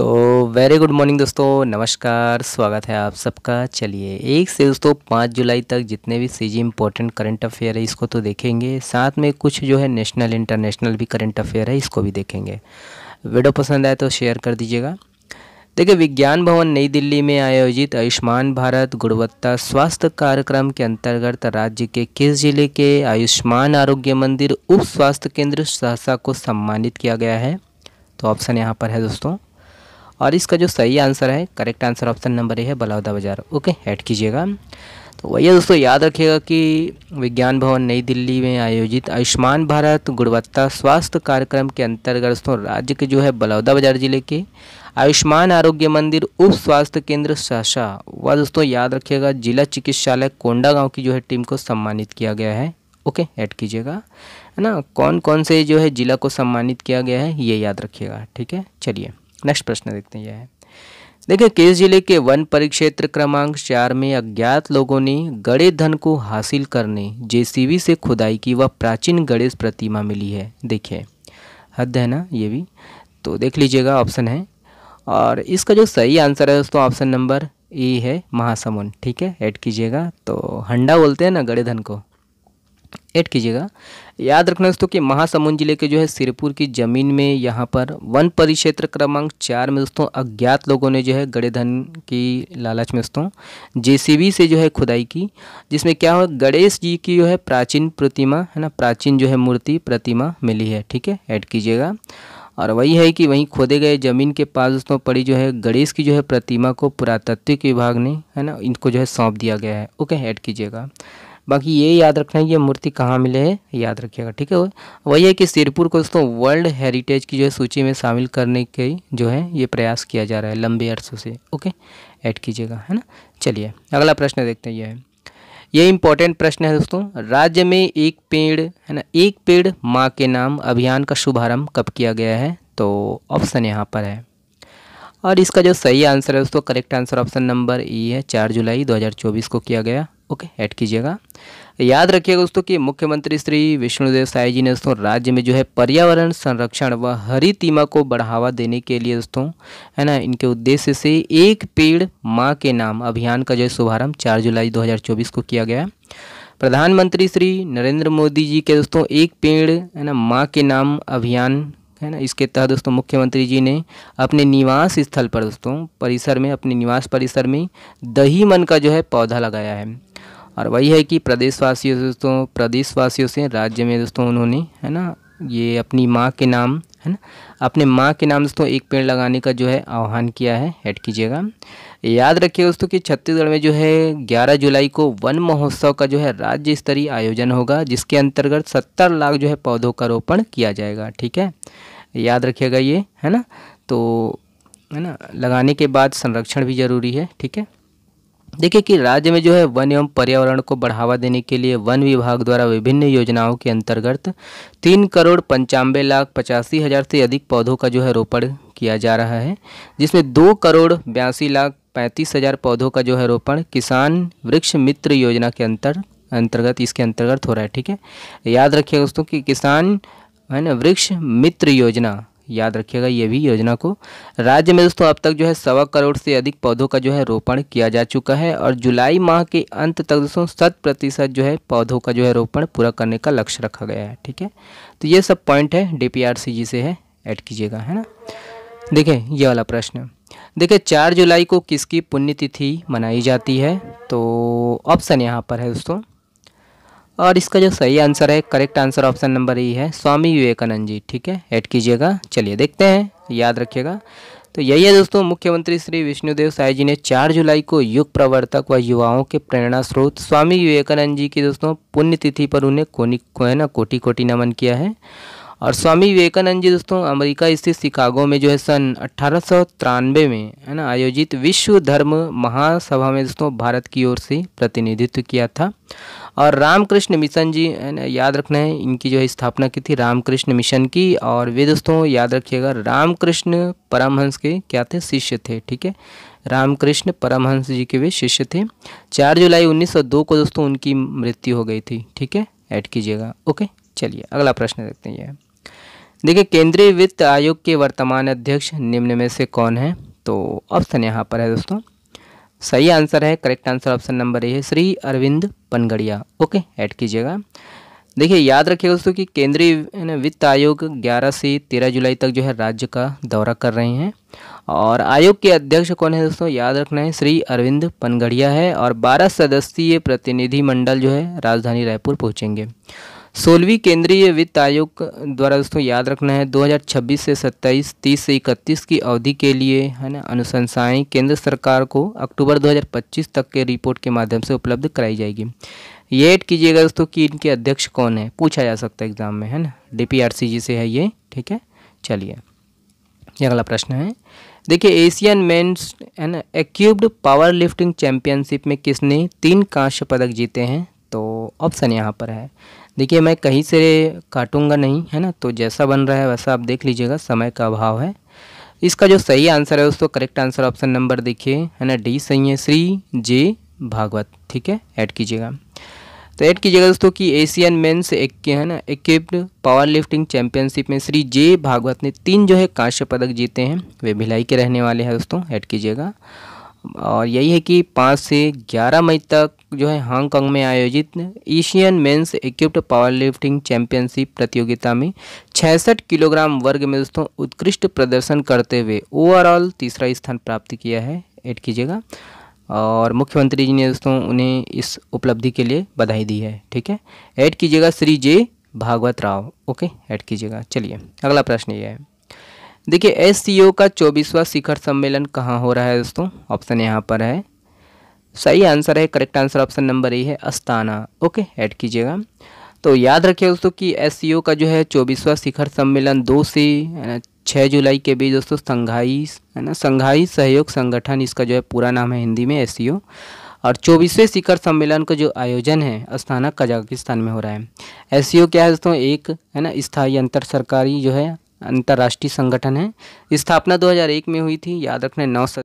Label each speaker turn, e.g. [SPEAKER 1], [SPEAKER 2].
[SPEAKER 1] तो very good morning दोस्तों नमस्कार स्वागत है आप सबका चलिए एक से दोस्तों पाँच जुलाई तक जितने भी C G important current affair है इसको तो देखेंगे साथ में कुछ जो है नेशनल इंटरनेशनल भी करंट अफेयर है इसको भी देखेंगे वीडियो पसंद आए तो शेयर कर दीजिएगा देखिए विज्ञान भवन नई दिल्ली में आयोजित आयुष्मान भारत गुणवत्ता स्वास्थ्य कार्यक्रम के अंतर्गत राज्य के किस जिले के आयुष्मान आरोग्य मंदिर उप स्वास्थ्य केंद्र सहसा को सम्मानित किया गया है तो ऑप्शन यहाँ पर है दोस्तों और इसका जो सही आंसर है correct answer option number A है बलौदा बाज़ार ओके ऐड कीजिएगा तो वही दोस्तों याद रखिएगा कि विज्ञान भवन नई दिल्ली में आयोजित आयुष्मान भारत गुणवत्ता स्वास्थ्य कार्यक्रम के अंतर्गत दोस्तों राज्य के जो है बलौदा बाजार जिले के आयुष्मान आरोग्य मंदिर उप स्वास्थ्य केंद्र सहसा वह दोस्तों याद रखिएगा जिला चिकित्सालय कोंडा गाँव की जो है टीम को सम्मानित किया गया है ओके ऐड कीजिएगा है ना कौन कौन से जो है जिला को सम्मानित किया गया है ये याद रखिएगा ठीक है चलिए नेक्स्ट प्रश्न देखते हैं यह है देखिए केस जिले के वन परिक्षेत्र क्रमांक चार में अज्ञात लोगों ने गड़े धन को हासिल करने जेसीबी से खुदाई की वह प्राचीन गणेश प्रतिमा मिली है देखिए हद है ना ये भी तो देख लीजिएगा ऑप्शन है और इसका जो सही आंसर है दोस्तों ऑप्शन नंबर ए है महासमुंद ठीक है ऐड कीजिएगा तो हंडा बोलते हैं ना गड़े धन को ऐड कीजिएगा याद रखना दोस्तों कि महासमुंद जिले के जो है सिरपुर की ज़मीन में यहाँ पर वन परिक्षेत्र क्रमांक चार में दोस्तों अज्ञात लोगों ने जो है गड़े धन की लालच में दोस्तों जेसीबी से जो है खुदाई की जिसमें क्या हो गणेश जी की जो है प्राचीन प्रतिमा है ना प्राचीन जो है मूर्ति प्रतिमा मिली है ठीक है ऐड कीजिएगा और वही है कि वहीं खोदे गए जमीन के पास दोस्तों पड़ी जो है गणेश की जो है प्रतिमा को पुरातत्विक विभाग ने है ना इनको जो है सौंप दिया गया है ओके ऐड कीजिएगा बाकी ये याद रखना है ये मूर्ति कहाँ मिले है याद रखिएगा ठीक है वही है कि सिरपुर को दोस्तों वर्ल्ड हेरिटेज की जो है सूची में शामिल करने के जो है ये प्रयास किया जा रहा है लंबे अरसों से ओके ऐड कीजिएगा है ना चलिए अगला प्रश्न देखते हैं ये है ये इंपॉर्टेंट प्रश्न है दोस्तों राज्य में एक पेड़ है ना एक पेड़ माँ के नाम अभियान का शुभारम्भ कब किया गया है तो ऑप्शन यहाँ पर है और इसका जो सही आंसर है दोस्तों correct answer option number E है चार जुलाई 2024 को किया गया ओके ऐड कीजिएगा याद रखिएगा दोस्तों कि मुख्यमंत्री श्री विष्णुदेव साय जी ने दोस्तों राज्य में जो है पर्यावरण संरक्षण व हरितिमा को बढ़ावा देने के लिए दोस्तों है ना इनके उद्देश्य से एक पेड़ माँ के नाम अभियान का जो है शुभारंभ चार जुलाई दो को किया गया प्रधानमंत्री श्री नरेंद्र मोदी जी के दोस्तों एक पेड़ है ना माँ के नाम अभियान है ना इसके तहत दोस्तों मुख्यमंत्री जी ने अपने निवास स्थल पर दोस्तों परिसर में अपने निवास परिसर में दही मन का जो है पौधा लगाया है और वही है कि प्रदेशवासियों से दोस्तों प्रदेशवासियों से राज्य में दोस्तों उन्होंने है ना ये अपनी माँ के नाम है ना अपने माँ के नाम दोस्तों एक पेड़ लगाने का जो है आह्वान किया है ऐड कीजिएगा याद रखिए दोस्तों कि छत्तीसगढ़ में जो है 11 जुलाई को वन महोत्सव का जो है राज्य स्तरीय आयोजन होगा जिसके अंतर्गत 70 लाख जो है पौधों का रोपण किया जाएगा ठीक है याद रखिएगा ये है ना तो है ना लगाने के बाद संरक्षण भी ज़रूरी है ठीक है देखिए कि राज्य में जो है वन एवं पर्यावरण को बढ़ावा देने के लिए वन विभाग द्वारा विभिन्न योजनाओं के अंतर्गत तीन करोड़ पंचानवे लाख पचासी हज़ार से अधिक पौधों का जो है रोपण किया जा रहा है जिसमें दो करोड़ बयासी लाख पैंतीस हज़ार पौधों का जो है रोपण किसान वृक्ष मित्र योजना के अंतर अंतर्गत इसके अंतर्गत हो रहा है ठीक है याद रखिए दोस्तों कि किसान है ना वृक्ष मित्र योजना याद रखिएगा ये भी योजना को राज्य में दोस्तों अब तक जो है सवा करोड़ से अधिक पौधों का जो है रोपण किया जा चुका है और जुलाई माह के अंत तक दोस्तों शत प्रतिशत जो है पौधों का जो है रोपण पूरा करने का लक्ष्य रखा गया है ठीक है तो ये सब पॉइंट है डी जी से है ऐड कीजिएगा है ना देखें ये वाला प्रश्न देखिए चार जुलाई को किसकी पुण्यतिथि मनाई जाती है तो ऑप्शन यहाँ पर है दोस्तों और इसका जो सही आंसर है correct answer option number E है स्वामी विवेकानंद जी ठीक है ऐड कीजिएगा चलिए देखते हैं याद रखिएगा तो यही है दोस्तों मुख्यमंत्री श्री विष्णुदेव साय जी ने 4 जुलाई को युग प्रवर्तक व युवाओं के प्रेरणा स्रोत स्वामी विवेकानंद जी की दोस्तों पुण्यतिथि पर उन्हें कोनी को है ना कोटि कोटि नमन किया है और स्वामी विवेकानंद जी दोस्तों अमेरिका स्थित शिकागो में जो है सन अट्ठारह में है ना आयोजित विश्व धर्म महासभा में दोस्तों भारत की ओर से प्रतिनिधित्व किया था और रामकृष्ण मिशन जी याद रखना है इनकी जो है स्थापना की थी रामकृष्ण मिशन की और वे दोस्तों याद रखिएगा रामकृष्ण परमहंस के क्या थे शिष्य थे ठीक है रामकृष्ण परमहंस जी के वे शिष्य थे चार जुलाई 1902 को दोस्तों उनकी मृत्यु हो गई थी ठीक है ऐड कीजिएगा ओके चलिए अगला प्रश्न देखते हैं देखिए केंद्रीय वित्त आयोग के वर्तमान अध्यक्ष निम्न में से कौन है तो ऑप्शन यहाँ पर है दोस्तों सही आंसर है correct answer option number A है श्री अरविंद पनगड़िया ओके ऐड कीजिएगा देखिए याद रखिए दोस्तों कि केंद्रीय वित्त आयोग 11 से 13 जुलाई तक जो है राज्य का दौरा कर रहे हैं और आयोग के अध्यक्ष कौन है दोस्तों याद रखना है श्री अरविंद पनगड़िया है और 12 सदस्यीय प्रतिनिधिमंडल जो है राजधानी रायपुर पहुंचेंगे सोलहवीं केंद्रीय वित्त आयोग द्वारा दोस्तों याद रखना है 2026 से 27, 30 से 31 की अवधि के लिए है ना अनुशंसाएँ केंद्र सरकार को अक्टूबर 2025 तक के रिपोर्ट के माध्यम से उपलब्ध कराई जाएगी ये ऐड कीजिएगा दोस्तों कि इनके अध्यक्ष कौन है पूछा जा सकता है एग्जाम में है ना डी से है ये ठीक है चलिए अगला प्रश्न है देखिए एशियन मेन्स है ना एक्यूब्ड पावर लिफ्टिंग चैंपियनशिप में किसने तीन कांस्य पदक जीते हैं तो ऑप्शन यहाँ पर है देखिए मैं कहीं से काटूंगा नहीं है ना तो जैसा बन रहा है वैसा आप देख लीजिएगा समय का अभाव है इसका जो सही आंसर है दोस्तों करेक्ट आंसर ऑप्शन नंबर देखिए है ना डी सही है श्री जे भागवत ठीक है ऐड कीजिएगा तो ऐड कीजिएगा दोस्तों कि एशियन मेन्स एक के है ना इक्विप्ड पावर लिफ्टिंग चैंपियनशिप में श्री जे भागवत ने तीन जो है कांस्य पदक जीते हैं वे भिलाई के रहने वाले हैं दोस्तों ऐड कीजिएगा और यही है कि पाँच से ग्यारह मई तक जो है हांगकांग में आयोजित Asian men's equipped power lifting championship प्रतियोगिता में छियासठ किलोग्राम वर्ग में दोस्तों उत्कृष्ट प्रदर्शन करते हुए ओवरऑल तीसरा स्थान प्राप्त किया है ऐड कीजिएगा और मुख्यमंत्री जी ने दोस्तों उन्हें इस उपलब्धि के लिए बधाई दी है ठीक है ऐड कीजिएगा Shri J Bhagwat Rao okay add कीजिएगा चलिए अगला प्रश्न ये है देखिए एस का चौबीसवा शिखर सम्मेलन कहाँ हो रहा है दोस्तों ऑप्शन यहाँ पर है सही आंसर है correct answer option number A है अस्ताना ओके ऐड कीजिएगा तो याद रखिए दोस्तों कि एस का जो है चौबीसवा शिखर सम्मेलन दो से छः जुलाई के बीच दोस्तों संघाई है ना संघाई सहयोग संगठन इसका जो है पूरा नाम है हिंदी में एस और चौबीसवें शिखर सम्मेलन का जो आयोजन है अस्थाना कजाकिस्तान में हो रहा है एस क्या है दोस्तों एक है ना स्थायी अंतर सरकारी जो है अंतर्राष्ट्रीय संगठन है स्थापना 2001 में हुई थी याद रखना नौ